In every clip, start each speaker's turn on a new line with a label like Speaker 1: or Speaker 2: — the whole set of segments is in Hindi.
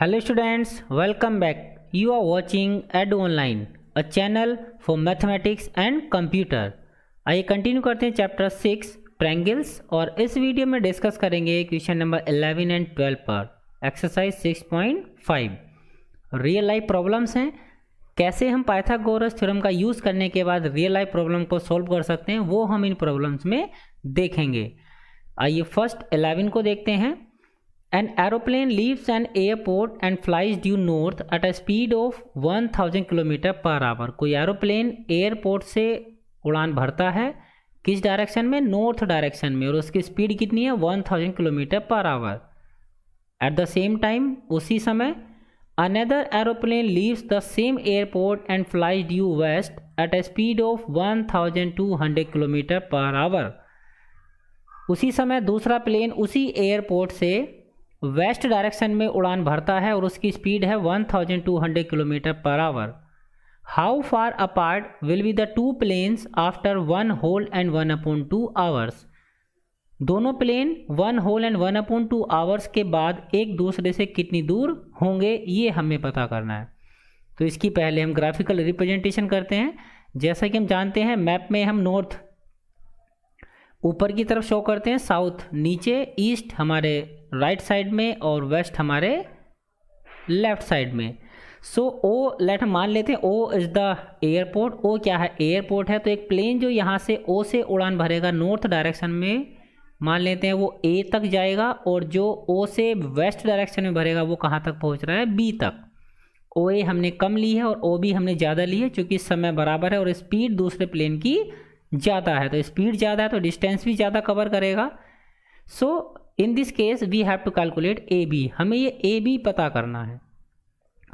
Speaker 1: hello students welcome back you are watching ed online a channel for mathematics and computer आइए कंटिन्यू करते हैं चैप्टर सिक्स ट्रैंगल्स और इस वीडियो में डिस्कस करेंगे question number eleven and twelve पर exercise six point five real life problems हैं कैसे हम पाइथागोरस थ्योरम का यूज़ करने के बाद रियल लाइफ प्रॉब्लम को सॉल्व कर सकते हैं वो हम इन प्रॉब्लम्स में देखेंगे आइए फर्स्ट एलेवन को देखते हैं An aeroplane leaves an airport and flies due north at a speed of 1000 kilometre per hour कोई एरोप्लेन एयरपोर्ट से उड़ान भरता है किस डायरेक्शन में नॉर्थ डायरेक्शन में और उसकी स्पीड कितनी है 1000 kilometre per hour at the same time उसी समय another aeroplane leaves the same airport and flies due west at a speed of 1200 kilometre per hour उसी समय दूसरा प्लेन उसी एयरपोर्ट से वेस्ट डायरेक्शन में उड़ान भरता है और उसकी स्पीड है 1200 kilometre per hour how far apart will be the two planes after one whole and one upon two hours दोनों plane one whole and one upon two hours के बाद एक दूसरे से कितनी दूर होंगे ये हमें पता करना है तो इसकी पहले हम ग्राफिकल रिप्रेजेंटेशन करते हैं जैसा कि हम जानते हैं मैप में हम नॉर्थ ऊपर की तरफ शो करते हैं साउथ नीचे ईस्ट हमारे राइट right साइड में और वेस्ट हमारे लेफ्ट साइड में सो ओ लेट हम मान लेते हैं O is the airport O क्या है एयरपोर्ट है तो एक प्लेन जो यहाँ से ओ से उड़ान भरेगा नॉर्थ डायरेक्शन में मान लेते हैं वो ए तक जाएगा और जो ओ से वेस्ट डायरेक्शन में भरेगा वो कहाँ तक पहुँच रहा है बी तक ओ ए हमने कम ली है और ओ बी हमने ज़्यादा ली है चूँकि समय बराबर है और स्पीड दूसरे प्लेन की ज़्यादा है तो स्पीड ज़्यादा है तो डिस्टेंस भी ज़्यादा कवर करेगा so so, in this case we have to calculate A B हमें ये ए बी पता करना है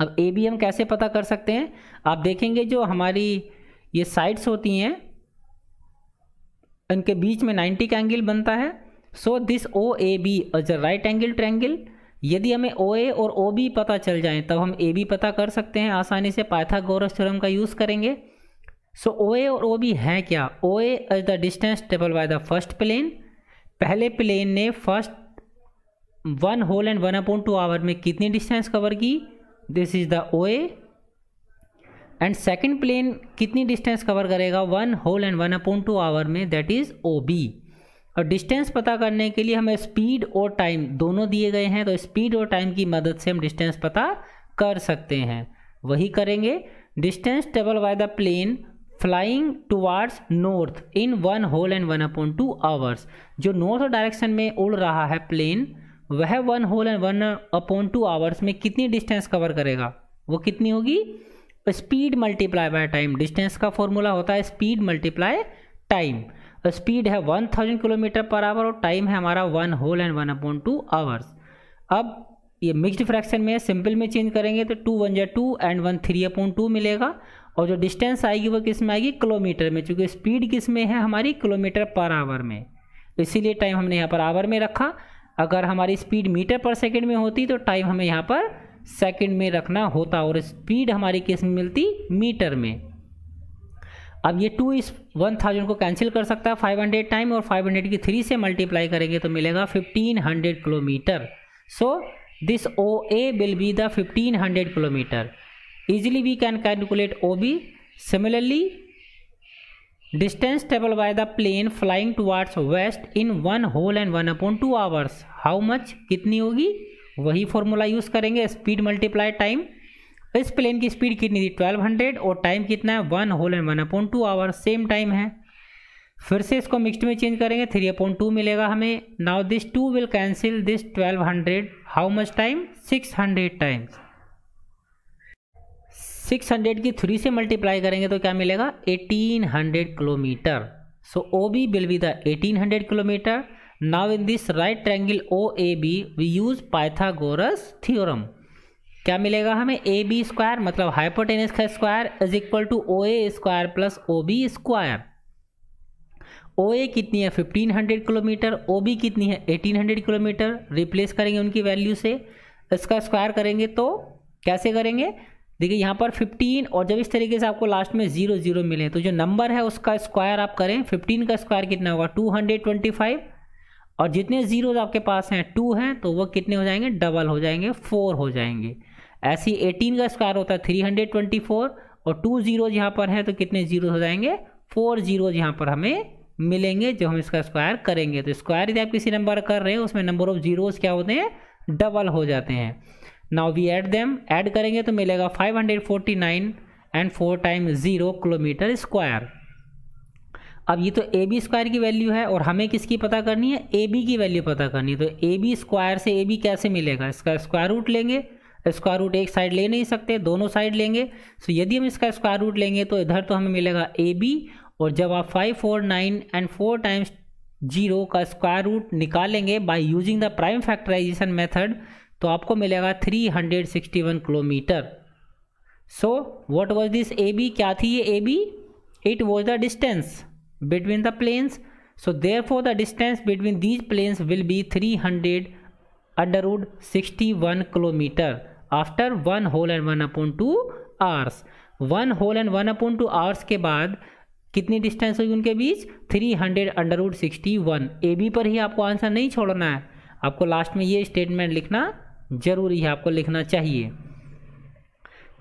Speaker 1: अब ए बी हम कैसे पता कर सकते हैं आप देखेंगे जो हमारी ये साइड्स होती हैं इनके बीच में 90 का एंगल बनता है so this O A B is a right angle triangle यदि हमें ओ ए और ओ बी पता चल जाए तब हम ए बी पता कर सकते हैं आसानी से पाइथागोरस थ्योरम का यूज़ करेंगे सो ओ ए और ओ बी हैं क्या O A is the distance टेबल बाय द फर्स्ट प्लेन पहले प्लेन ने first one whole and one upon two hour में कितनी डिस्टेंस कवर की this is the O A and second plane कितनी डिस्टेंस कवर करेगा one whole and one upon two hour में दैट इज ओ बी और डिस्टेंस पता करने के लिए हमें स्पीड और टाइम दोनों दिए गए हैं तो स्पीड और टाइम की मदद से हम डिस्टेंस पता कर सकते हैं वही करेंगे डिस्टेंस टेबल by the plane flying towards north in one whole and one upon two hours जो नॉर्थ डायरेक्शन में उड़ रहा है प्लेन वह one whole and one upon two hours में कितनी डिस्टेंस कवर करेगा वो कितनी होगी speed multiply by time distance का फॉर्मूला होता है स्पीड मल्टीप्लाई टाइम स्पीड है one thousand kilometre per hour और टाइम है हमारा one whole and one upon two hours अब ये मिक्स्ड फ्रैक्शन में सिंपल में चेंज करेंगे तो टू वन जै two and one three upon two मिलेगा और जो डिस्टेंस आएगी वो किस में आएगी किलोमीटर में चूँकि स्पीड किस में है हमारी किलोमीटर पर आवर में तो इसीलिए टाइम हमने यहाँ पर आवर में रखा अगर हमारी स्पीड मीटर पर सेकेंड में होती तो टाइम हमें यहाँ पर सेकेंड में रखना होता और स्पीड हमारी किस में मिलती मीटर में अब ये टू इस वन थाउजेंड को कैंसिल कर सकता है फाइव हंड्रेड टाइम और फाइव हंड्रेड की थ्री से मल्टीप्लाई करेंगे तो मिलेगा fifteen hundred kilometre so this O A will be the fifteen hundred kilometre easily we can calculate ob similarly distance traveled by the plane flying towards west in one whole and one upon two hours how much kitni hogi wahi formula use karenge speed multiply time इस प्लेन की स्पीड कितनी थी 1200 और टाइम कितना है one whole and one upon two hour same time है फिर से इसको मिक्सड में चेंज करेंगे थ्री अपॉइंट टू मिलेगा हमें now this two will cancel this 1200 how much time 600 times 600 की थ्री से मल्टीप्लाई करेंगे तो क्या मिलेगा 1800 kilometre so O B will be the 1800 kilometre now in this right triangle O A B we use Pythagoras theorem क्या मिलेगा हमें ए बी स्क्वायर मतलब हाइपोटेनस का square is equal to O A square plus O B square O A कितनी है 1500 किलोमीटर ओ बी कितनी है 1800 किलोमीटर रिप्लेस करेंगे उनकी वैल्यू से इसका स्क्वायर करेंगे तो कैसे करेंगे देखिए यहाँ पर 15 और जब इस तरीके से आपको लास्ट में जीरो जीरो मिले तो जो नंबर है उसका स्क्वायर आप करें 15 का स्क्वायर कितना होगा 225 और जितने जीरोज आपके पास हैं टू हैं तो वो कितने हो जाएंगे डबल हो जाएंगे फोर हो जाएंगे ऐसे ही 18 का स्क्वायर होता है 324 और टू जीरोज यहाँ पर है तो कितने जीरोज हो जाएंगे फोर जीरोज यहाँ पर हमें मिलेंगे जो हम इसका स्क्वायर करेंगे तो स्क्वायर यदि आप किसी नंबर कर रहे हैं उसमें नंबर ऑफ जीरोज क्या होते हैं डबल हो जाते हैं now we add them add करेंगे तो मिलेगा 549 and four time zero kilometre square अब ये तो ए बी स्क्वायर की वैल्यू है और हमें किसकी पता करनी है ए बी की वैल्यू पता करनी है तो ए बी स्क्वायर से ए बी कैसे मिलेगा इसका स्क्वायर रूट लेंगे स्क्वायर रूट एक साइड ले नहीं सकते दोनों साइड लेंगे सो यदि हम इसका स्क्वायर रूट लेंगे तो इधर तो हमें मिलेगा ए बी और जब आप five four nine and four times zero का स्क्वायर रूट निकालेंगे by using the prime factorization method तो आपको मिलेगा 361 kilometre so what was this A B क्या थी ये A B it was the distance between the planes so therefore the distance between these planes will be three hundred under root sixty one kilometre after one whole and one upon two hours one whole and one upon two hours के बाद कितनी डिस्टेंस होगी उनके बीच three hundred under root sixty one A B पर ही आपको आंसर नहीं छोड़ना है आपको लास्ट में ये स्टेटमेंट लिखना जरूरी है आपको लिखना चाहिए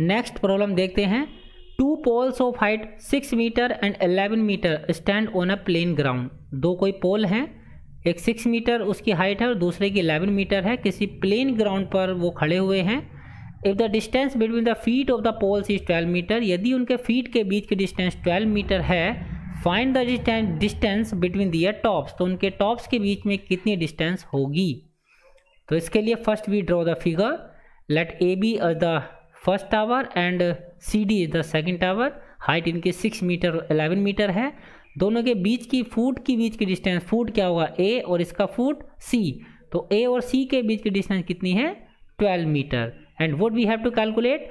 Speaker 1: नेक्स्ट प्रॉब्लम देखते हैं two poles of height six metre and eleven metre stand on a plane ground दो कोई पोल हैं एक सिक्स मीटर उसकी हाइट है और दूसरे की एलेवन मीटर है किसी प्लेन ग्राउंड पर वो खड़े हुए हैं if the distance between the feet of the poles is twelve metre यदि उनके फीट के बीच की डिस्टेंस ट्वेल्व मीटर है find the distance between their tops तो उनके टॉप्स के बीच में कितनी डिस्टेंस होगी तो इसके लिए first we draw the figure let A B is the first tower and C D is the second tower height इनके सिक्स मीटर एलेवन मीटर है दोनों के बीच की फूट की बीच की डिस्टेंस फूट क्या होगा ए और इसका फूट सी तो ए और सी के बीच की डिस्टेंस कितनी है twelve metre and would we have to calculate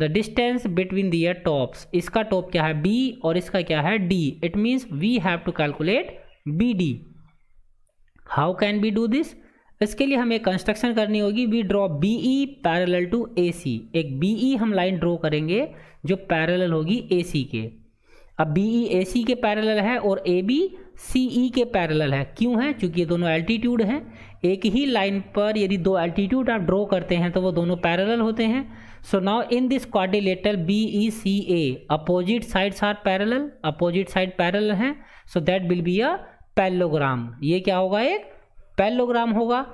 Speaker 1: the distance between their tops इसका टॉप क्या है बी और इसका क्या है D it means we have to calculate B D how can we do this इसके लिए हमें कंस्ट्रक्शन करनी होगी we draw B E parallel to A C एक बी ई e हम लाइन ड्रॉ करेंगे जो पैरल होगी ए सी के अब बी ई ए सी के पैरल है और ए बी सी ई के पैरल है क्यों है क्योंकि ये दोनों एल्टीट्यूड हैं एक ही लाइन पर यदि दो एल्टीट्यूड आप ड्रॉ करते हैं तो वो दोनों पैरल होते हैं so now in this quadrilateral B E C A opposite sides are parallel opposite side parallel हैं so that will be a parallelogram ये क्या होगा एक पैलोग्राम होगा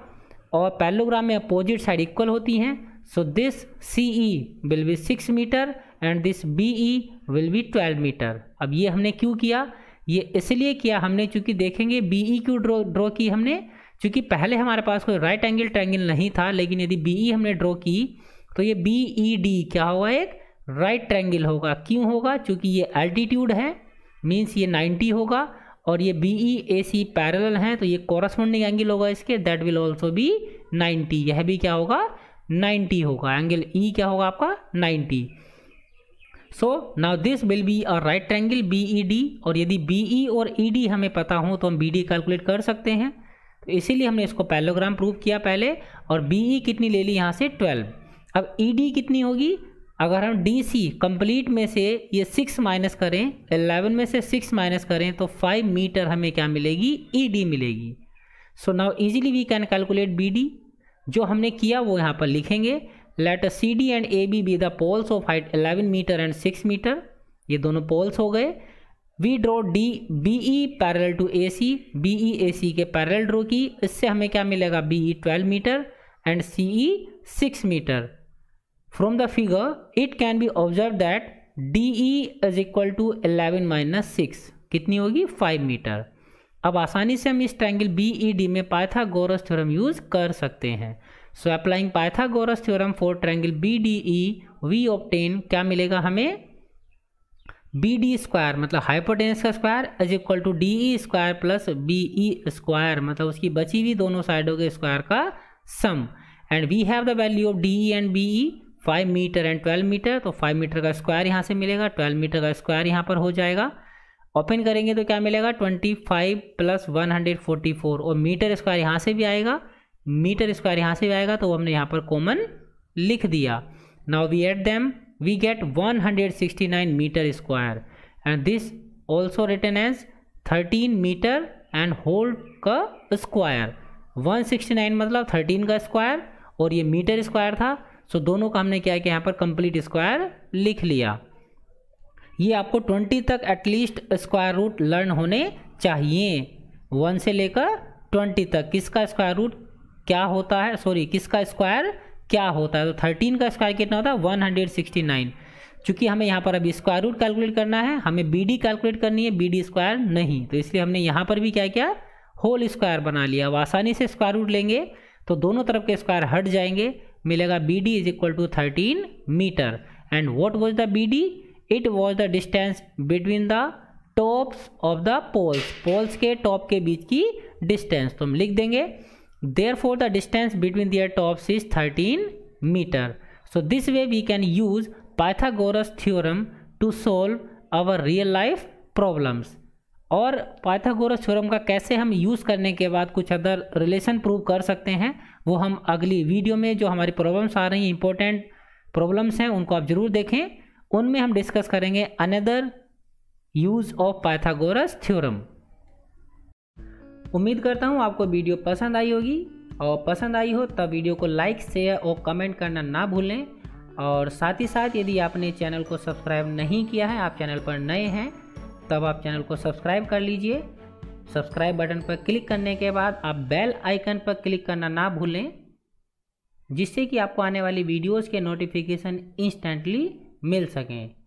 Speaker 1: और पैलोग्राम में अपोजिट साइड इक्वल होती हैं so this C E will be six metre and this B E will be twelve metre अब ये हमने क्यों किया ये इसलिए किया हमने चूंकि देखेंगे बी ई e क्यों ड्रॉ ड्रॉ की हमने चूंकि पहले हमारे पास कोई राइट एंगल ट्रैंगल नहीं था लेकिन यदि बी ई e हमने ड्रॉ की तो ये बी ई डी क्या होगा एक राइट ट्रैंगल होगा क्यों होगा चूंकि ये एल्टीट्यूड है मीन्स ये नाइन्टी होगा और ये B E A C parallel हैं तो ये कॉरस्पॉन्डिंग एंगल होगा इसके दैट विल ऑल्सो बी 90 यह भी क्या होगा 90 होगा एंगल ई e क्या होगा आपका 90 so now this will be a right triangle B E D और यदि बी ई e और ई e डी हमें पता हो तो हम बी डी कैलकुलेट कर सकते हैं तो इसीलिए हमने इसको पैलोग्राम प्रूव किया पहले और बी ई e कितनी ले ली यहाँ से ट्वेल्व अब ई डी कितनी होगी अगर हम डी सी कम्प्लीट में से ये सिक्स माइनस करें एलेवन में से सिक्स माइनस करें तो फाइव मीटर हमें क्या मिलेगी ई e डी मिलेगी so now easily we can calculate B D जो हमने किया वो यहाँ पर लिखेंगे let C D and A B be the poles of height eleven metre and six metre ये दोनों पोल्स हो गए we draw D B E parallel to A C B E A C के पैरल ड्रॉ की इससे हमें क्या मिलेगा B E twelve metre and C E six metre From the figure, it can be observed that DE is equal to 11 minus six कितनी होगी 5 मीटर अब आसानी से हम इस ट्रैंगल बी ई डी में पाइथागोरस थ्योरम यूज कर सकते हैं so applying Pythagoras theorem for D E we obtain क्या मिलेगा हमें बी डी स्क्वायर मतलब हाइपोटेंस का square is equal to D E square plus B E square मतलब उसकी बची हुई दोनों साइडों के स्क्वायर का sum and we have the value of D E and B E five metre and twelve metre तो फाइव मीटर का स्क्वायर यहाँ से मिलेगा ट्वेल्व मीटर का स्क्वायर यहाँ पर हो जाएगा ओपन करेंगे तो क्या मिलेगा twenty five plus one hundred forty four और मीटर स्क्वायर यहाँ से भी आएगा मीटर स्क्वायर यहाँ से भी आएगा तो हमने यहाँ पर कॉमन लिख दिया now we add them we get one hundred sixty nine metre square and this also written as thirteen metre and whole का स्क्वायर वन सिक्सटी नाइन मतलब थर्टीन का स्क्वायर और ये मीटर स्क्वायर था सो so, दोनों का हमने क्या है कि यहाँ पर कंप्लीट स्क्वायर लिख लिया ये आपको ट्वेंटी तक एटलीस्ट स्क्वायर रूट लर्न होने चाहिए वन से लेकर ट्वेंटी तक किसका स्क्वायर रूट क्या होता है सॉरी किसका स्क्वायर क्या होता है तो थर्टीन का स्क्वायर कितना होता है वन हंड्रेड सिक्सटी नाइन चूँकि हमें यहाँ पर अभी स्क्वायर रूट कैलकुलेट करना है हमें बी डी कैलकुलेट करनी है बी डी स्क्वायर नहीं तो इसलिए हमने यहाँ पर भी क्या किया होल स्क्वायर बना लिया अब आसानी से स्क्वायर रूट लेंगे तो दोनों तरफ के स्क्वायर हट जाएंगे मिलेगा B D is equal to thirteen metre and what was the B D it was the distance between the tops of the poles poles के टॉप के बीच की डिस्टेंस तो हम लिख देंगे therefore the distance between their tops is thirteen metre so this way we can use Pythagoras theorem to solve our real life problems और पाइथागोरस थ्योरम का कैसे हम यूज़ करने के बाद कुछ अदर रिलेशन प्रूव कर सकते हैं वो हम अगली वीडियो में जो हमारी प्रॉब्लम्स आ रही हैं इंपॉर्टेंट प्रॉब्लम्स हैं उनको आप ज़रूर देखें उनमें हम डिस्कस करेंगे another use of Pythagoras theorem उम्मीद करता हूँ आपको वीडियो पसंद आई होगी और पसंद आई हो तब वीडियो को लाइक शेयर और कमेंट करना ना भूलें और साथ ही साथ यदि आपने चैनल को सब्सक्राइब नहीं किया है आप चैनल पर नए हैं तब आप चैनल को सब्सक्राइब कर लीजिए सब्सक्राइब बटन पर क्लिक करने के बाद आप बेल आइकन पर क्लिक करना ना भूलें जिससे कि आपको आने वाली वीडियोस के नोटिफिकेशन इंस्टेंटली मिल सकें